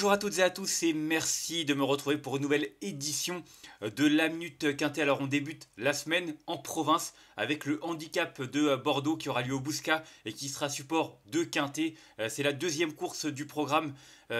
Bonjour à toutes et à tous et merci de me retrouver pour une nouvelle édition euh, de la Minute Quintet. Alors on débute la semaine en province avec le handicap de euh, Bordeaux qui aura lieu au Bousca et qui sera support de Quintet. Euh, c'est la deuxième course du programme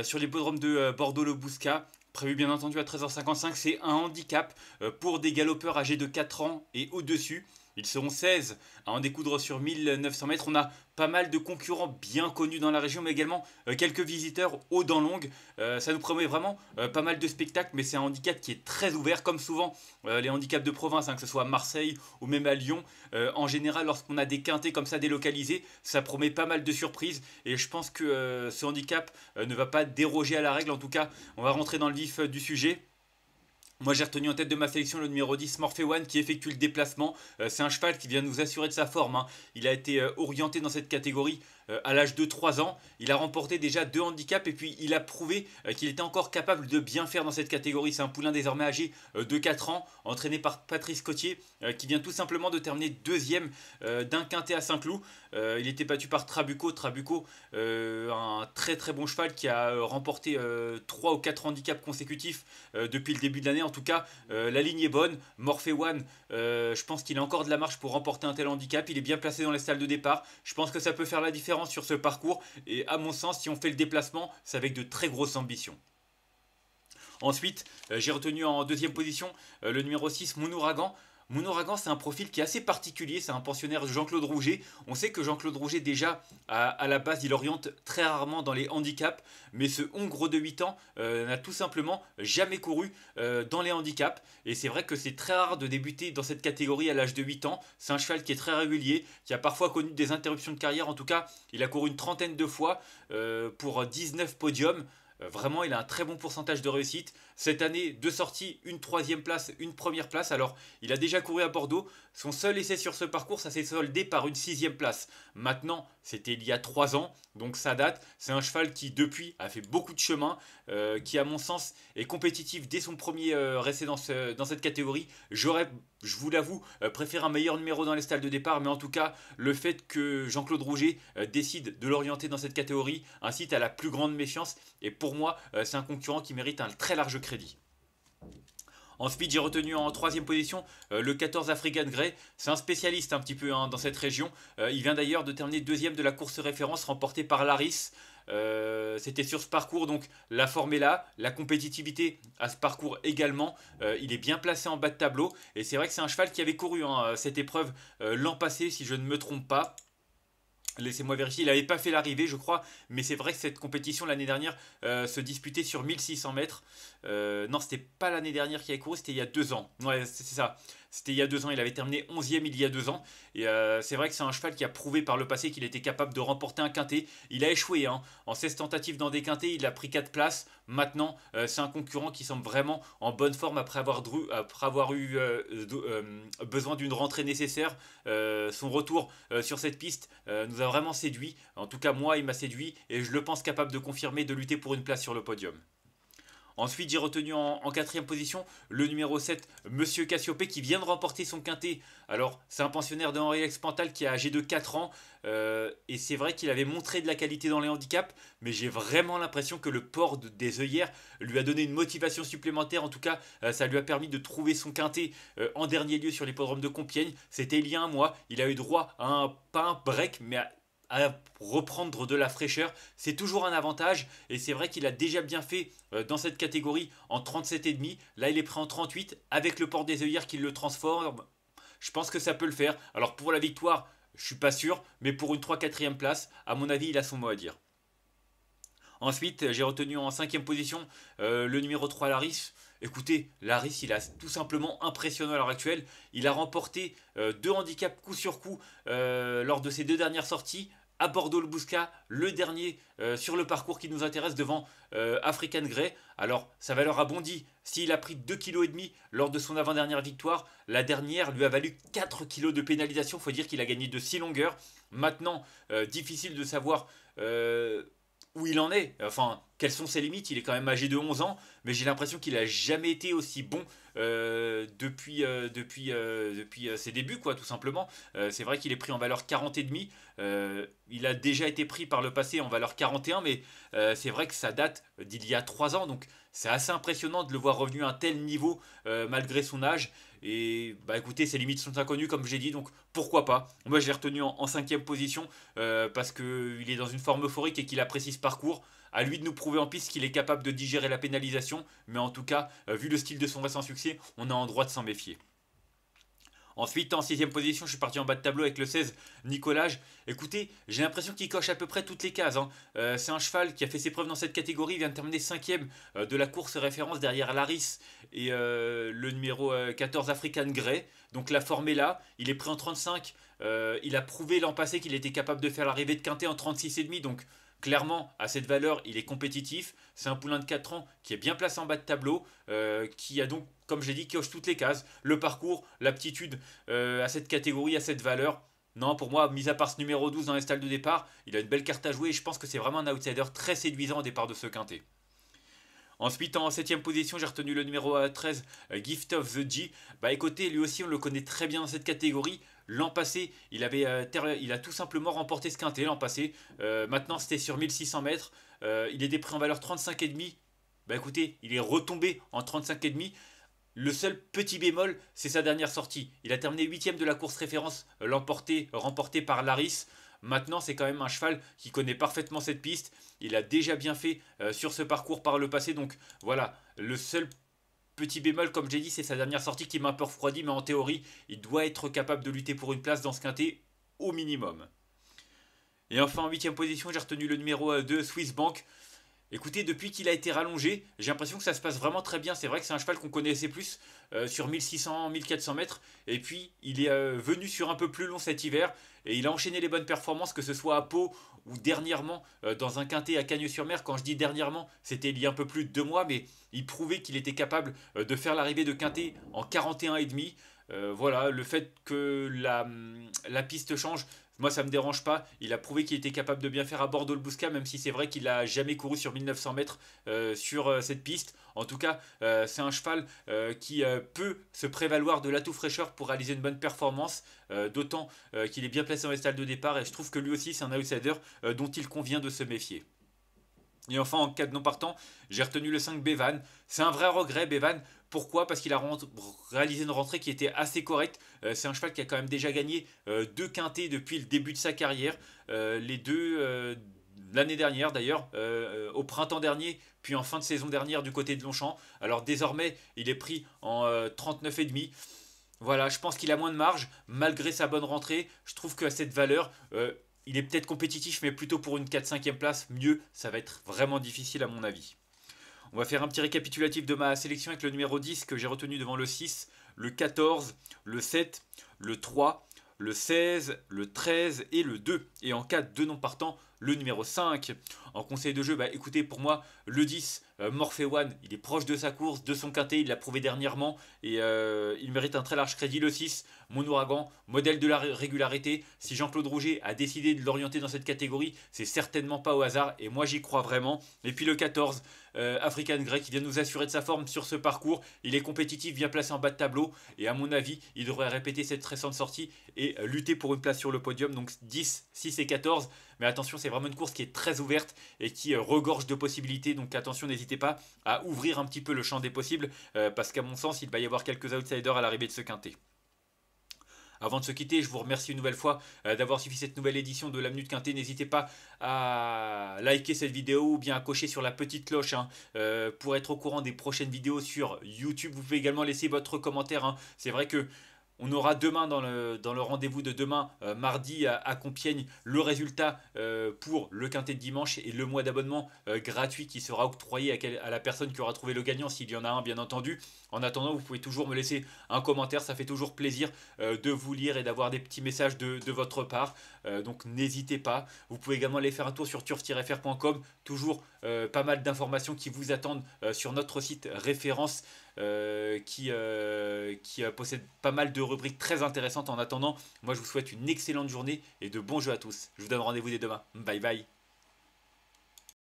sur l'hippodrome de Bordeaux-le Bousca. Prévu bien entendu à 13h55, c'est un handicap pour des galopeurs âgés de 4 ans et au-dessus. Ils seront 16 à en découdre sur 1900 mètres. On a pas mal de concurrents bien connus dans la région, mais également euh, quelques visiteurs haut dans longue. Euh, ça nous promet vraiment euh, pas mal de spectacles, mais c'est un handicap qui est très ouvert, comme souvent les handicaps de province, hein, que ce soit à Marseille ou même à Lyon. en général, lorsqu'on a des quintés comme ça délocalisés, ça promet pas mal de surprises. Et je pense que ce handicap ne va pas déroger à la règle. En tout cas, on va rentrer dans le vif du sujet. Moi j'ai retenu en tête de ma sélection le numéro 10 Morphe One qui effectue le déplacement. Euh, c'est un cheval qui vient nous assurer de sa forme. Hein. Il a été euh, orienté dans cette catégorie euh, à l'âge de 3 ans. Il a remporté déjà deux handicaps et puis il a prouvé euh, qu'il était encore capable de bien faire dans cette catégorie. C'est un poulain désormais âgé euh, de 4 ans, entraîné par Patrice Cotier, qui vient tout simplement de terminer deuxième d'un quintet à Saint-Cloud. Il était battu par Trabuco. Trabuco, un très très bon cheval qui a remporté 3 ou 4 handicaps consécutifs depuis le début de l'année. En tout cas, la ligne est bonne. Morphe One, je pense qu'il a encore de la marche pour remporter un tel handicap. Il est bien placé dans les stalles de départ. Je pense que ça peut faire la différence sur ce parcours et à mon sens, si on fait le déplacement, c'est avec de très grosses ambitions. Ensuite, euh, j'ai retenu en deuxième position euh, le numéro 6, Monouragan. Mondragon, c'est un profil qui est assez particulier, c'est un pensionnaire Jean-Claude Rouget. On sait que Jean-Claude Rouget, déjà, à, la base, il oriente très rarement dans les handicaps, mais ce Hongro de 8 ans euh, n'a tout simplement jamais couru euh, dans les handicaps. Et c'est vrai que c'est très rare de débuter dans cette catégorie à l'âge de 8 ans. C'est un cheval qui est très régulier, qui a parfois connu des interruptions de carrière. En tout cas, il a couru une trentaine de fois euh, pour 19 podiums. Euh, vraiment, il a un très bon pourcentage de réussite. Cette année, deux sorties, une troisième place, une première place. Alors, il a déjà couru à Bordeaux. Son seul essai sur ce parcours, ça s'est soldé par une sixième place. Maintenant, c'était il y a trois ans, donc ça date. C'est un cheval qui, depuis, a fait beaucoup de chemin, euh, qui, à mon sens, est compétitif dès son premier euh, dans, cette catégorie. J'aurais, je vous l'avoue, euh, préféré un meilleur numéro dans les stalles de départ, mais en tout cas, le fait que Jean-Claude Rouget euh, décide de l'orienter dans cette catégorie incite à la plus grande méfiance. Et pour moi, c'est un concurrent qui mérite un très large crédit. En speed, j'ai retenu en troisième position euh, le 14 African Grey. C'est un spécialiste un petit peu hein, dans cette région. Euh, il vient d'ailleurs de terminer deuxième de la course référence remportée par Laris. Euh, c'était sur ce parcours, donc la forme est là, la compétitivité à ce parcours également. il est bien placé en bas de tableau et c'est vrai que c'est un cheval qui avait couru hein, cette épreuve l'an passé, si je ne me trompe pas. Laissez-moi vérifier, il n'avait pas fait l'arrivée, je crois, mais c'est vrai que cette compétition l'année dernière euh, se disputait sur 1600 mètres. Euh, non, c'était pas l'année dernière qui a couru, c'était il y a deux ans. Ouais, c'est ça. C'était il y a deux ans, il avait terminé 11e il y a deux ans. Et euh, c'est vrai que c'est un cheval qui a prouvé par le passé qu'il était capable de remporter un quintet. Il a échoué hein. en 16 tentatives dans des quintets, il a pris 4 places. Maintenant, euh, c'est un concurrent qui semble vraiment en bonne forme après avoir, après avoir eu euh, besoin d'une rentrée nécessaire. son retour sur cette piste nous a vraiment séduit. En tout cas, moi, il m'a séduit et je le pense capable de confirmer de lutter pour une place sur le podium. Ensuite, j'ai retenu en, quatrième position le numéro 7, Monsieur Cassiopé, qui vient de remporter son quintet. Alors, c'est un pensionnaire de Henri Ex-Pantal qui a âgé de 4 ans. Euh, et c'est vrai qu'il avait montré de la qualité dans les handicaps, mais j'ai vraiment l'impression que le port des œillères lui a donné une motivation supplémentaire. En tout cas, euh, ça lui a permis de trouver son quintet euh, en dernier lieu sur l'hippodrome de Compiègne. C'était il y a un mois. Il a eu droit à un, pain un break, mais à à reprendre de la fraîcheur. C'est toujours un avantage et c'est vrai qu'il a déjà bien fait euh, dans cette catégorie en 37,5. Là, il est prêt en 38 avec le port des œillères qui le transforme. Je pense que ça peut le faire. Alors pour la victoire, je suis pas sûr, mais pour une 3-4e place, à mon avis, il a son mot à dire. Ensuite, j'ai retenu en cinquième position euh, le numéro 3 Laris. Écoutez, Laris, il a tout simplement impressionnant à l'heure actuelle. Il a remporté euh, deux handicaps coup sur coup lors de ses deux dernières sorties à Bordeaux le Bousca, le dernier euh, sur le parcours qui nous intéresse devant euh, African Grey. Alors sa valeur a bondi s'il a pris 2,5 kg lors de son avant-dernière victoire. La dernière lui a valu 4 kg de pénalisation, faut dire qu'il a gagné de 6 longueurs. Maintenant, euh, difficile de savoir où il en est. Enfin, quelles sont ses limites. Il est quand même âgé de 11 ans, mais j'ai l'impression qu'il n'a jamais été aussi bon euh, depuis, euh, depuis, euh, depuis ses débuts, quoi, tout simplement. c'est vrai qu'il est pris en valeur 40 et demi. il a déjà été pris par le passé en valeur 41, mais c'est vrai que ça date d'il y a 3 ans, donc c'est assez impressionnant de le voir revenu à un tel niveau malgré son âge. Et bah écoutez, ses limites sont inconnues, comme j'ai dit, donc pourquoi pas. Moi, je l'ai retenu en, 5 cinquième position parce qu'il est dans une forme euphorique et qu'il apprécie ce parcours. À lui de nous prouver en piste qu'il est capable de digérer la pénalisation, mais en tout cas, euh, vu le style de son récent succès, on a en droit de s'en méfier. Ensuite, en sixième position, je suis parti en bas de tableau avec le 16, Nicolas. Écoutez, j'ai l'impression qu'il coche à peu près toutes les cases. Hein. Euh, c'est un cheval qui a fait ses preuves dans cette catégorie. Il vient de terminer cinquième euh, de la course référence derrière Laris et le numéro 14 African Grey. Donc la forme est là. Il est pris en 35. il a prouvé l'an passé qu'il était capable de faire l'arrivée de Quintet en 36,5. Donc clairement, à cette valeur, il est compétitif. C'est un poulain de 4 ans qui est bien placé en bas de tableau, euh, qui a donc, comme j'ai dit, qui coche toutes les cases. Le parcours, l'aptitude euh, à cette catégorie, à cette valeur. Non, pour moi, mis à part ce numéro 12 dans les stalles de départ, il a une belle carte à jouer et je pense que c'est vraiment un outsider très séduisant au départ de ce quintet. Ensuite, en 7ème position, j'ai retenu le numéro 13, euh, euh, Gift of the G. Bah écoutez, lui aussi, on le connaît très bien dans cette catégorie. L'an passé, il, avait, euh, il a tout simplement remporté ce quintet l'an passé. maintenant, c'était sur 1600 mètres. il était pris en valeur 35,5. Bah écoutez, il est retombé en 35,5. Le seul petit bémol, c'est sa dernière sortie. Il a terminé 8 de la course référence, l'emporté, remporté par Laris. Maintenant, c'est quand même un cheval qui connaît parfaitement cette piste. Il a déjà bien fait euh, sur ce parcours par le passé. Donc voilà, le seul petit bémol, comme j'ai dit, c'est sa dernière sortie qui m'a un peu refroidi. Mais en théorie, il doit être capable de lutter pour une place dans ce quintet au minimum. Et enfin, en huitième position, j'ai retenu le numéro 2, euh, Swiss Bank. Écoutez, depuis qu'il a été rallongé, j'ai l'impression que ça se passe vraiment très bien. C'est vrai que c'est un cheval qu'on connaissait plus euh, sur 1600-1400 mètres. Et puis, il est euh, venu sur un peu plus long cet hiver. Et il a enchaîné les bonnes performances, que ce soit à Pau ou dernièrement euh, dans un quintet à Cagnes-sur-Mer. Quand je dis dernièrement, c'était il y a un peu plus de deux mois. Mais il prouvait qu'il était capable de faire l'arrivée de quintet en 41,5. demi. voilà, le fait que la piste change, moi, ça me dérange pas. Il a prouvé qu'il était capable de bien faire à Bordeaux le Bousca, même si c'est vrai qu'il n'a jamais couru sur 1900 mètres euh, sur euh, cette piste. En tout cas, euh, c'est un cheval qui peut se prévaloir de l'atout fraîcheur pour réaliser une bonne performance, d'autant qu'il est bien placé dans les stalles de départ. Et je trouve que lui aussi, c'est un outsider dont il convient de se méfier. Et enfin, en cas de non partant, j'ai retenu le 5 Bevan. C'est un vrai regret, Bevan. Pourquoi Parce qu'il a réalisé une rentrée qui était assez correcte. Euh, c'est un cheval qui a quand même déjà gagné euh, deux quintés depuis le début de sa carrière. Euh, les deux l'année dernière d'ailleurs, au printemps dernier, puis en fin de saison dernière du côté de Longchamp. Alors désormais, il est pris en et 39,5. Voilà, je pense qu'il a moins de marge, malgré sa bonne rentrée. Je trouve qu'à cette valeur, il est peut-être compétitif, mais plutôt pour une 4-5e place, mieux, ça va être vraiment difficile à mon avis. On va faire un petit récapitulatif de ma sélection avec le numéro 10 que j'ai retenu devant le 6, le 14, le 7, le 3, le 16, le 13 et le 2. Et en cas de non partant, le numéro 5. En conseil de jeu, bah écoutez, pour moi, le 10, euh, Morphe One, il est proche de sa course, de son quintet, il l'a prouvé dernièrement, et euh, il mérite un très large crédit. Le 6, mon ouragan, modèle de la régularité. Si Jean-Claude Rouget a décidé de l'orienter dans cette catégorie, c'est certainement pas au hasard et moi j'y crois vraiment. Et puis le 14, euh, African Grey qui vient nous assurer de sa forme sur ce parcours. Il est compétitif, bien placé en bas de tableau et à mon avis, il devrait répéter cette récente sortie et euh, lutter pour une place sur le podium. Donc 10, 6 et 14. Mais attention, c'est vraiment une course qui est très ouverte et qui euh, regorge de possibilités. Donc attention, n'hésitez pas à ouvrir un petit peu le champ des possibles parce qu'à mon sens, il va y avoir quelques outsiders à l'arrivée de ce quintet. Avant de se quitter, je vous remercie une nouvelle fois euh, d'avoir suivi cette nouvelle édition de la Minute Quintée. N'hésitez pas à liker cette vidéo ou bien à cocher sur la petite cloche hein, euh, pour être au courant des prochaines vidéos sur YouTube. Vous pouvez également laisser votre commentaire. Hein. C'est vrai que on aura demain dans le, dans le rendez-vous de demain, euh, mardi à, Compiègne, le résultat pour le quintet de dimanche et le mois d'abonnement gratuit qui sera octroyé à, la personne qui aura trouvé le gagnant, s'il y en a un bien entendu. En attendant, vous pouvez toujours me laisser un commentaire, ça fait toujours plaisir euh, de vous lire et d'avoir des petits messages de, votre part. Euh, donc n'hésitez pas. Vous pouvez également aller faire un tour sur turf-fr.com, toujours euh, pas mal d'informations qui vous attendent sur notre site référence qui, qui possède pas mal de rubriques très intéressantes. En attendant, moi je vous souhaite une excellente journée et de bons jeux à tous. Je vous donne rendez-vous dès demain. Bye bye.